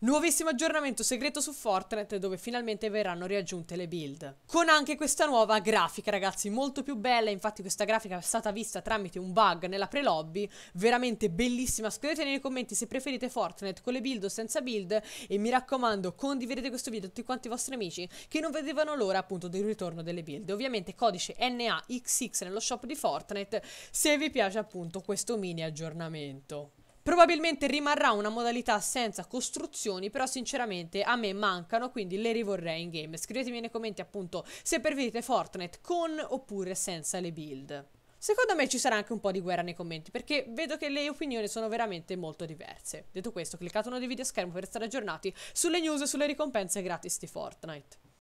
Nuovissimo aggiornamento segreto su Fortnite dove finalmente verranno riaggiunte le build. Con anche questa nuova grafica ragazzi, molto più bella, infatti questa grafica è stata vista tramite un bug nella pre-lobby, veramente bellissima, scrivete nei commenti se preferite Fortnite con le build o senza build e mi raccomando condividete questo video a tutti quanti i vostri amici che non vedevano l'ora appunto del ritorno delle build. Ovviamente codice NAXX nello shop di Fortnite se vi piace appunto questo mini aggiornamento. Probabilmente rimarrà una modalità senza costruzioni, però sinceramente a me mancano, quindi le rivorrei in game. Scrivetemi nei commenti appunto se preferite Fortnite con oppure senza le build. Secondo me ci sarà anche un po' di guerra nei commenti perché vedo che le opinioni sono veramente molto diverse. Detto questo, cliccate uno dei video schermo per stare aggiornati sulle news e sulle ricompense gratis di Fortnite.